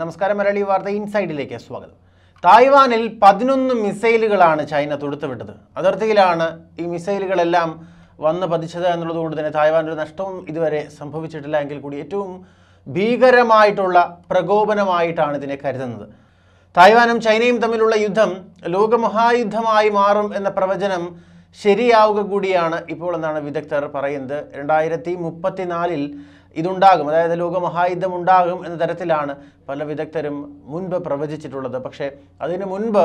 നമസ്കാരം മലയാളി വാർത്ത ഇൻസൈഡിലേക്ക് സ്വാഗതം തായ്വാനിൽ പതിനൊന്ന് മിസൈലുകളാണ് ചൈന തൊടുത്തുവിട്ടത് അതിർത്തിയിലാണ് ഈ മിസൈലുകളെല്ലാം വന്ന് പതിച്ചത് എന്നുള്ളതുകൊണ്ട് തന്നെ തായ്വാൻ ഒരു നഷ്ടവും ഇതുവരെ സംഭവിച്ചിട്ടില്ല എങ്കിൽ കൂടി ഏറ്റവും ഭീകരമായിട്ടുള്ള പ്രകോപനമായിട്ടാണ് ഇതിനെ കരുതുന്നത് തായ്വാനും ചൈനയും തമ്മിലുള്ള യുദ്ധം ലോകമഹായുദ്ധമായി മാറും എന്ന പ്രവചനം ശരിയാവുക കൂടിയാണ് ഇപ്പോൾ എന്നാണ് വിദഗ്ധർ പറയുന്നത് രണ്ടായിരത്തി മുപ്പത്തിനാലിൽ ഇതുണ്ടാകും അതായത് ലോകമഹായുദ്ധം ഉണ്ടാകും എന്ന തരത്തിലാണ് പല വിദഗ്ധരും മുൻപ് പ്രവചിച്ചിട്ടുള്ളത് പക്ഷേ അതിനു മുൻപ്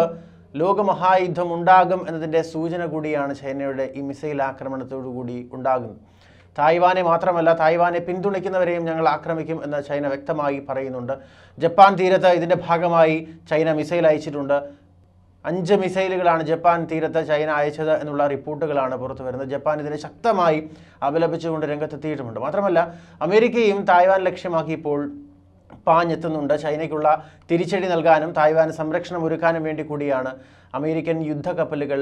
ലോകമഹായുദ്ധം ഉണ്ടാകും എന്നതിൻ്റെ സൂചന കൂടിയാണ് ചൈനയുടെ ഈ മിസൈൽ ആക്രമണത്തോടുകൂടി ഉണ്ടാകുന്നത് തായ്വാനെ മാത്രമല്ല തായ്വാനെ പിന്തുണയ്ക്കുന്നവരെയും ഞങ്ങൾ ആക്രമിക്കും എന്ന് ചൈന വ്യക്തമായി പറയുന്നുണ്ട് ജപ്പാൻ തീരത്ത് ഇതിൻ്റെ ഭാഗമായി ചൈന മിസൈൽ അയച്ചിട്ടുണ്ട് അഞ്ച് മിസൈലുകളാണ് ജപ്പാൻ തീരത്ത് ചൈന അയച്ചത് എന്നുള്ള റിപ്പോർട്ടുകളാണ് പുറത്തു വരുന്നത് ജപ്പാൻ ഇതിനെ ശക്തമായി അപലപിച്ചുകൊണ്ട് രംഗത്തെത്തിയിട്ടുമുണ്ട് മാത്രമല്ല അമേരിക്കയും തായ്വാൻ ലക്ഷ്യമാക്കി ഇപ്പോൾ പാഞ്ഞെത്തുന്നുണ്ട് ചൈനയ്ക്കുള്ള തിരിച്ചടി നൽകാനും തായ്വാന് സംരക്ഷണം ഒരുക്കാനും വേണ്ടി കൂടിയാണ് അമേരിക്കൻ കപ്പലുകൾ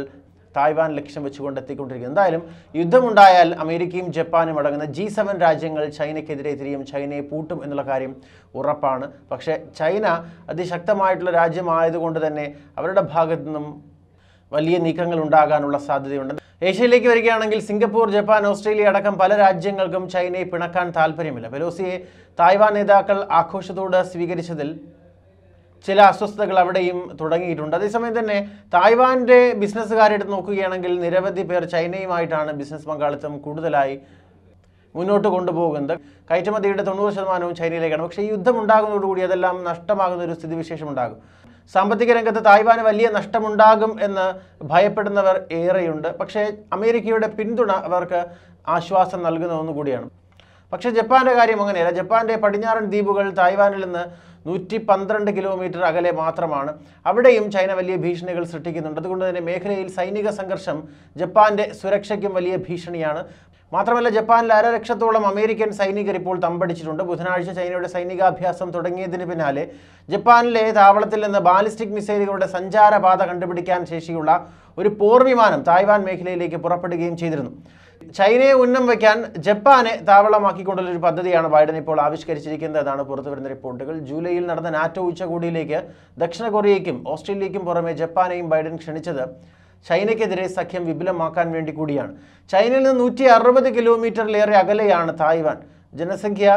തായ്വാൻ ലക്ഷ്യം വെച്ചുകൊണ്ട് എത്തിക്കൊണ്ടിരിക്കുന്നത് എന്തായാലും യുദ്ധമുണ്ടായാൽ അമേരിക്കയും ജപ്പാനും അടങ്ങുന്ന ജി സെവൻ രാജ്യങ്ങൾ ചൈനയ്ക്കെതിരെ തിരിയും ചൈനയെ പൂട്ടും എന്നുള്ള കാര്യം ഉറപ്പാണ് പക്ഷേ ചൈന അതിശക്തമായിട്ടുള്ള രാജ്യമായതുകൊണ്ട് തന്നെ അവരുടെ ഭാഗത്തു നിന്നും വലിയ നീക്കങ്ങൾ ഉണ്ടാകാനുള്ള സാധ്യതയുണ്ട് ഏഷ്യയിലേക്ക് വരികയാണെങ്കിൽ സിംഗപ്പൂർ ജപ്പാൻ ഓസ്ട്രേലിയ അടക്കം പല രാജ്യങ്ങൾക്കും ചൈനയെ പിണക്കാൻ താല്പര്യമില്ല പെലോസിയെ തായ്വാൻ നേതാക്കൾ ആഘോഷത്തോട് സ്വീകരിച്ചതിൽ ചില അസ്വസ്ഥതകൾ അവിടെയും തുടങ്ങിയിട്ടുണ്ട് അതേസമയം തന്നെ തായ്വാൻ്റെ ബിസിനസ്സുകാരെടുത്ത് നോക്കുകയാണെങ്കിൽ നിരവധി പേർ ചൈനയുമായിട്ടാണ് ബിസിനസ് പങ്കാളിത്തം കൂടുതലായി മുന്നോട്ട് കൊണ്ടുപോകുന്നത് കയറ്റുമതിയുടെ തൊണ്ണൂറ് ശതമാനവും ചൈനയിലേക്കാണ് പക്ഷേ ഈ യുദ്ധം ഉണ്ടാകുന്നതോടുകൂടി അതെല്ലാം നഷ്ടമാകുന്ന ഒരു സ്ഥിതിവിശേഷം ഉണ്ടാകും സാമ്പത്തിക രംഗത്ത് തായ്വാന് വലിയ നഷ്ടമുണ്ടാകും എന്ന് ഭയപ്പെടുന്നവർ ഏറെയുണ്ട് പക്ഷേ അമേരിക്കയുടെ പിന്തുണ അവർക്ക് ആശ്വാസം നൽകുന്ന ഒന്നുകൂടിയാണ് പക്ഷേ ജപ്പാന്റെ കാര്യം അങ്ങനെയല്ല ജപ്പാന്റെ പടിഞ്ഞാറൻ ദ്വീപുകൾ തായ്വാനിൽ നിന്ന് നൂറ്റി പന്ത്രണ്ട് കിലോമീറ്റർ അകലെ മാത്രമാണ് അവിടെയും ചൈന വലിയ ഭീഷണികൾ സൃഷ്ടിക്കുന്നുണ്ട് അതുകൊണ്ട് തന്നെ മേഖലയിൽ സൈനിക സംഘർഷം ജപ്പാന്റെ സുരക്ഷയ്ക്കും വലിയ ഭീഷണിയാണ് മാത്രമല്ല ജപ്പാനിൽ അരലക്ഷത്തോളം അമേരിക്കൻ സൈനികർ ഇപ്പോൾ തമ്പടിച്ചിട്ടുണ്ട് ബുധനാഴ്ച ചൈനയുടെ സൈനികാഭ്യാസം തുടങ്ങിയതിന് പിന്നാലെ ജപ്പാനിലെ താവളത്തിൽ നിന്ന് ബാലിസ്റ്റിക് മിസൈലുകളുടെ സഞ്ചാരപാത കണ്ടുപിടിക്കാൻ ശേഷിയുള്ള ഒരു പോർവിമാനം തായ്വാൻ മേഖലയിലേക്ക് പുറപ്പെടുകയും ചെയ്തിരുന്നു ചൈനയെ ഉന്നം വയ്ക്കാൻ ജപ്പാനെ താവളമാക്കിക്കൊണ്ടുള്ള ഒരു പദ്ധതിയാണ് ബൈഡൻ ഇപ്പോൾ ആവിഷ്കരിച്ചിരിക്കുന്നത് എന്നാണ് പുറത്തുവരുന്ന റിപ്പോർട്ടുകൾ ജൂലൈയിൽ നടന്ന നാറ്റോ ഉച്ചകോടിയിലേക്ക് ദക്ഷിണ കൊറിയയ്ക്കും ഓസ്ട്രേലിയയ്ക്കും പുറമെ ജപ്പാനെയും ബൈഡൻ ക്ഷണിച്ചത് ചൈനയ്ക്കെതിരെ സഖ്യം വിപുലമാക്കാൻ വേണ്ടി കൂടിയാണ് ചൈനയിൽ നിന്ന് നൂറ്റി അറുപത് കിലോമീറ്ററിലേറെ അകലെയാണ് തായ്വാൻ ജനസംഖ്യ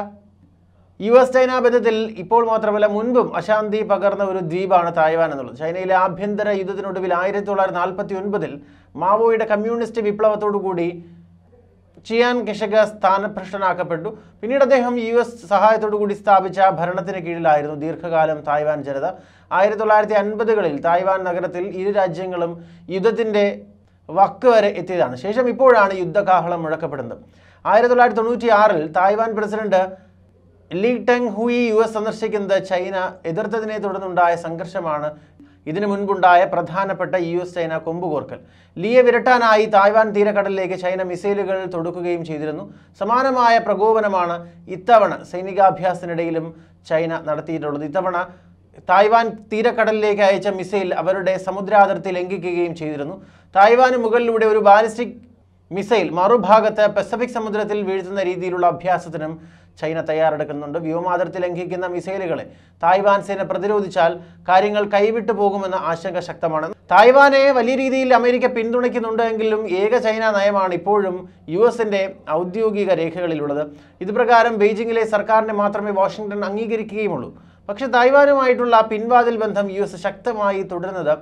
യു എസ് ചൈന ബന്ധത്തിൽ ഇപ്പോൾ മാത്രമല്ല മുൻപും അശാന്തി പകർന്ന ഒരു ദ്വീപാണ് തായ്വാൻ എന്നുള്ളത് ചൈനയിലെ ആഭ്യന്തര യുദ്ധത്തിനൊടുവിൽ ആയിരത്തി തൊള്ളായിരത്തി നാൽപ്പത്തി ഒൻപതിൽ മാവോയുടെ കമ്മ്യൂണിസ്റ്റ് കൂടി ചിയാൻ കിഷക സ്ഥാനഭ്രഷ്ടനാക്കപ്പെട്ടു പിന്നീട് അദ്ദേഹം യു എസ് സഹായത്തോടു കൂടി സ്ഥാപിച്ച ഭരണത്തിന് കീഴിലായിരുന്നു ദീർഘകാലം തായ്വാൻ ജനത ആയിരത്തി തൊള്ളായിരത്തി അൻപതുകളിൽ തായ്വാൻ നഗരത്തിൽ ഇരു രാജ്യങ്ങളും യുദ്ധത്തിൻ്റെ വക്ക് വരെ എത്തിയതാണ് ശേഷം ഇപ്പോഴാണ് യുദ്ധകാഹളം മുഴക്കപ്പെടുന്നത് ആയിരത്തി തൊള്ളായിരത്തി തൊണ്ണൂറ്റി ആറിൽ Taiwan president Lee Teng Hui U S സന്ദർശിക്കുന്നത് ചൈന എതിർത്തതിനെ തുടർന്നുണ്ടായ സംഘർഷമാണ് ഇതിനു മുൻപുണ്ടായ പ്രധാനപ്പെട്ട യു എസ് ചൈന കൊമ്പുകോർക്കൽ ലിയെ വിരട്ടാനായി തായ്വാൻ തീരക്കടലിലേക്ക് ചൈന മിസൈലുകൾ തൊടുക്കുകയും ചെയ്തിരുന്നു സമാനമായ പ്രകോപനമാണ് ഇത്തവണ സൈനികാഭ്യാസത്തിനിടയിലും ചൈന നടത്തിയിട്ടുള്ളത് ഇത്തവണ തായ്വാൻ തീരക്കടലിലേക്ക് അയച്ച മിസൈൽ അവരുടെ സമുദ്രാതിർത്തി ലംഘിക്കുകയും ചെയ്തിരുന്നു തായ്വാന് മുകളിലൂടെ ഒരു ബാലിസ്റ്റിക് മിസൈൽ മറുഭാഗത്ത് പസഫിക് സമുദ്രത്തിൽ വീഴ്ത്തുന്ന രീതിയിലുള്ള അഭ്യാസത്തിനും ചൈന തയ്യാറെടുക്കുന്നുണ്ട് വ്യോമാതിർത്തി ലംഘിക്കുന്ന മിസൈലുകളെ തായ്വാൻ സേന പ്രതിരോധിച്ചാൽ കാര്യങ്ങൾ കൈവിട്ടു പോകുമെന്ന ആശങ്ക ശക്തമാണ് തായ്വാനെ വലിയ രീതിയിൽ അമേരിക്ക പിന്തുണയ്ക്കുന്നുണ്ടെങ്കിലും ഏക ചൈന നയമാണ് ഇപ്പോഴും യു എസിൻ്റെ ഔദ്യോഗിക രേഖകളിലുള്ളത് ഇതുപ്രകാരം ബെയ്ജിങ്ങിലെ സർക്കാരിനെ മാത്രമേ വാഷിംഗ്ടൺ അംഗീകരിക്കുകയുമുള്ളൂ പക്ഷേ തായ്വാനുമായിട്ടുള്ള പിൻവാതിൽ ബന്ധം യു ശക്തമായി തുടരുന്നത്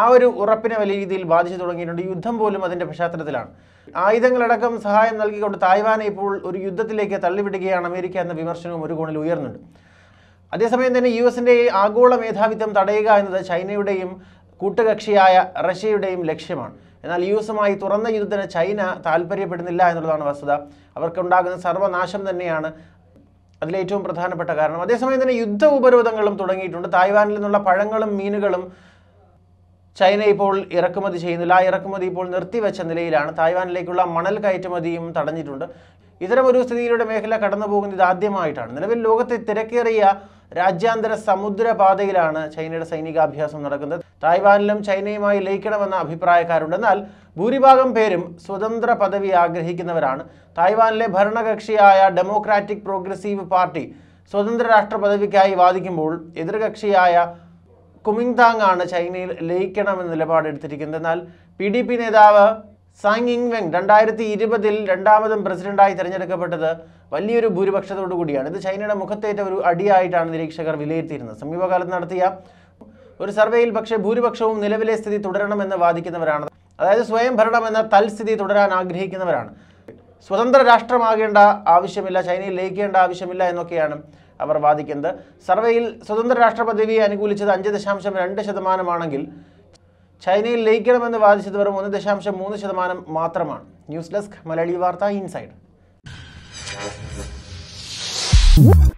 ആ ഒരു ഉറപ്പിനെ വലിയ രീതിയിൽ ബാധിച്ചു തുടങ്ങിയിട്ടുണ്ട് യുദ്ധം പോലും അതിൻ്റെ പശ്ചാത്തലത്തിലാണ് ആയുധങ്ങളടക്കം സഹായം നൽകിക്കൊണ്ട് തായ്വാനെ ഇപ്പോൾ ഒരു യുദ്ധത്തിലേക്ക് തള്ളിവിടുകയാണ് അമേരിക്ക എന്ന വിമർശനവും ഒരു കോണിൽ ഉയർന്നുണ്ട് അതേസമയം തന്നെ യു എസിൻ്റെ ആഗോള മേധാവിത്വം തടയുക എന്നത് ചൈനയുടെയും കൂട്ടുകക്ഷിയായ റഷ്യയുടെയും ലക്ഷ്യമാണ് എന്നാൽ യു എസുമായി തുറന്ന യുദ്ധത്തിന് ചൈന താല്പര്യപ്പെടുന്നില്ല എന്നുള്ളതാണ് വസ്തുത അവർക്കുണ്ടാകുന്ന സർവനാശം തന്നെയാണ് അതിലേറ്റവും പ്രധാനപ്പെട്ട കാരണം അതേസമയം തന്നെ യുദ്ധ ഉപരോധങ്ങളും തുടങ്ങിയിട്ടുണ്ട് തായ്വാനിൽ നിന്നുള്ള പഴങ്ങളും മീനുകളും ചൈന ഇപ്പോൾ ഇറക്കുമതി ചെയ്യുന്നില്ല ആ ഇറക്കുമതി ഇപ്പോൾ നിർത്തിവെച്ച നിലയിലാണ് തായ്വാനിലേക്കുള്ള മണൽ കയറ്റുമതിയും തടഞ്ഞിട്ടുണ്ട് ഇത്തരമൊരു സ്ഥിതിയിലൂടെ മേഖല കടന്നു പോകുന്നത് ഇതാദ്യമായിട്ടാണ് നിലവിൽ ലോകത്തെ തിരക്കേറിയ രാജ്യാന്തര സമുദ്രപാതയിലാണ് ചൈനയുടെ സൈനികാഭ്യാസം നടക്കുന്നത് തായ്വാനിലും ചൈനയുമായി ലയിക്കണമെന്ന അഭിപ്രായക്കാരുണ്ട് എന്നാൽ ഭൂരിഭാഗം പേരും സ്വതന്ത്ര പദവി ആഗ്രഹിക്കുന്നവരാണ് തായ്വാനിലെ ഭരണകക്ഷിയായ ഡെമോക്രാറ്റിക് പ്രോഗ്രസീവ് പാർട്ടി സ്വതന്ത്ര രാഷ്ട്ര പദവിക്കായി വാദിക്കുമ്പോൾ എതിർകക്ഷിയായ കുമിങ്താങ് ആണ് ചൈനയിൽ ലയിക്കണമെന്ന നിലപാടെടുത്തിരിക്കുന്നത് എന്നാൽ പി ഡി പി നേതാവ് സാങ് വെങ് രണ്ടായിരത്തി ഇരുപതിൽ രണ്ടാമതും പ്രസിഡന്റായി തിരഞ്ഞെടുക്കപ്പെട്ടത് വലിയൊരു ഭൂരിപക്ഷത്തോടു കൂടിയാണ് ഇത് ചൈനയുടെ മുഖത്തേറ്റ ഒരു അടിയായിട്ടാണ് നിരീക്ഷകർ വിലയിരുത്തിയിരുന്നത് സമീപകാലത്ത് നടത്തിയ ഒരു സർവേയിൽ പക്ഷേ ഭൂരിപക്ഷവും നിലവിലെ സ്ഥിതി തുടരണമെന്ന് വാദിക്കുന്നവരാണ് അതായത് സ്വയം ഭരണം എന്ന തൽസ്ഥിതി തുടരാൻ ആഗ്രഹിക്കുന്നവരാണ് സ്വതന്ത്ര രാഷ്ട്രമാകേണ്ട ആവശ്യമില്ല ചൈനയിൽ ലയിക്കേണ്ട ആവശ്യമില്ല എന്നൊക്കെയാണ് അവർ വാദിക്കുന്നത് സർവേയിൽ സ്വതന്ത്ര രാഷ്ട്ര പദവിയെ അനുകൂലിച്ചത് അഞ്ച് ദശാംശം രണ്ട് ശതമാനമാണെങ്കിൽ ചൈനയിൽ ലയിക്കണമെന്ന് വാദിച്ചത് വെറും ഒന്ന് ദശാംശം മൂന്ന് ശതമാനം മാത്രമാണ് ന്യൂസ് ഡെസ്ക് മലയാളി വാർത്ത ഇൻസൈഡ്